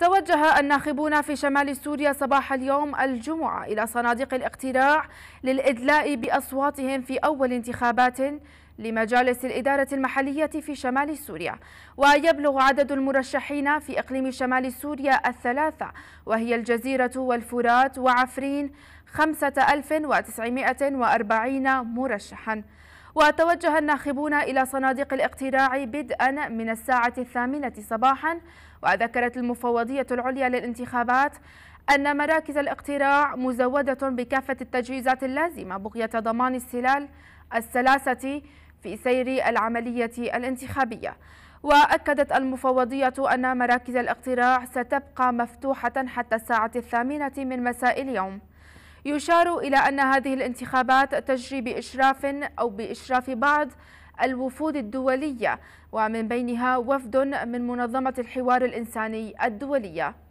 توجه الناخبون في شمال سوريا صباح اليوم الجمعة إلى صناديق الاقتراع للإدلاء بأصواتهم في أول انتخابات لمجالس الإدارة المحلية في شمال سوريا ويبلغ عدد المرشحين في إقليم شمال سوريا الثلاثة وهي الجزيرة والفرات وعفرين 5940 مرشحاً وتوجه الناخبون إلى صناديق الاقتراع بدءا من الساعة الثامنة صباحا وذكرت المفوضية العليا للانتخابات أن مراكز الاقتراع مزودة بكافة التجهيزات اللازمة بغية ضمان السلال السلاسة في سير العملية الانتخابية وأكدت المفوضية أن مراكز الاقتراع ستبقى مفتوحة حتى الساعة الثامنة من مساء اليوم يشار إلى أن هذه الانتخابات تجري بإشراف أو بإشراف بعض الوفود الدولية ومن بينها وفد من منظمة الحوار الإنساني الدولية